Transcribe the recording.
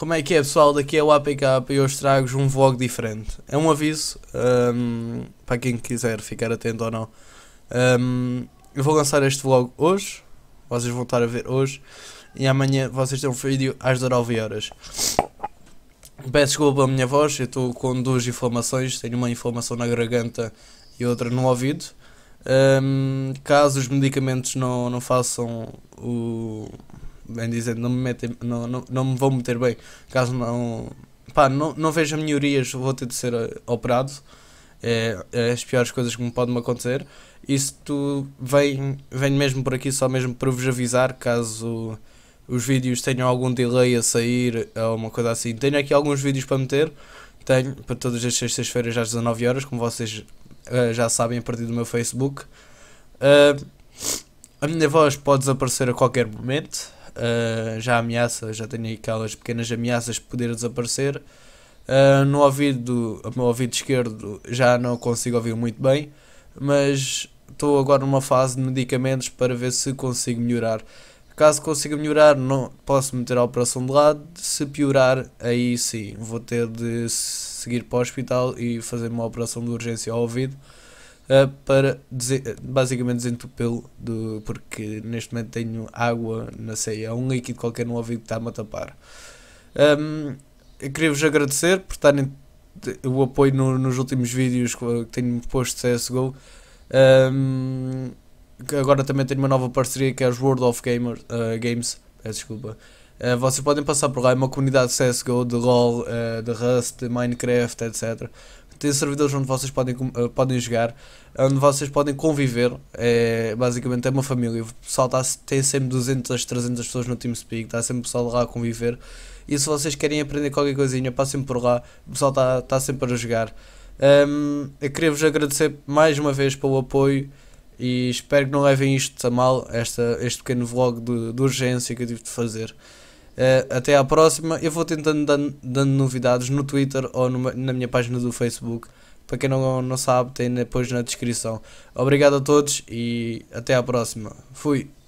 Como é que é pessoal, daqui é o APK e hoje trago um vlog diferente. É um aviso, um, para quem quiser ficar atento ou não. Um, eu vou lançar este vlog hoje, vocês vão estar a ver hoje, e amanhã vocês têm um vídeo às 19 horas. Peço desculpa pela minha voz, eu estou com duas inflamações, tenho uma inflamação na garganta e outra no ouvido. Um, caso os medicamentos não, não façam o, bem dizendo, não me, metem, não, não, não me vão meter bem. Caso não, pá, não, não veja melhorias, vou ter de ser eh, operado. É, é, as piores coisas que me podem acontecer. Isto vem, vem mesmo por aqui, só mesmo para vos avisar, caso os vídeos tenham algum delay a sair ou uma coisa assim. Tenho aqui alguns vídeos para meter, tenho para todas as sextas-feiras às 19 horas, como vocês uh, já sabem a partir do meu Facebook. Uh, a minha voz pode desaparecer a qualquer momento uh, já ameaça, já tenho aquelas pequenas ameaças de poder desaparecer. Uh, no ouvido, no ouvido esquerdo já não consigo ouvir muito bem, mas estou agora numa fase de medicamentos para ver se consigo melhorar. Caso consiga melhorar, não posso meter a operação de lado. Se piorar, aí sim, vou ter de seguir para o hospital e fazer uma operação de urgência ao ouvido uh, para basicamente desentupê-lo, de, porque neste momento tenho água na ceia, é um líquido qualquer no ouvido que está-me a tapar. Um, Queria-vos agradecer por estarem o apoio no, nos últimos vídeos que tenho posto de CSGO. Um, agora também tenho uma nova parceria que é os World of Gamer, uh, Games. Peço desculpa. Uh, vocês podem passar por lá, é uma comunidade de CSGO, de LOL, uh, de Rust, de Minecraft, etc. Tem servidores onde vocês podem, uh, podem jogar, onde vocês podem conviver. É, basicamente é uma família. O pessoal tá, tem sempre 200, 300 pessoas no TeamSpeak, está sempre o pessoal lá a conviver. E se vocês querem aprender qualquer coisinha, passem por lá. O pessoal está tá sempre a jogar. Um, eu queria vos agradecer mais uma vez pelo apoio e espero que não levem isto a mal, esta, este pequeno vlog de, de urgência que eu tive de fazer. Uh, até à próxima. Eu vou tentando dando, dando novidades no Twitter ou numa, na minha página do Facebook. Para quem não, não sabe, tem depois na descrição. Obrigado a todos e até à próxima. Fui.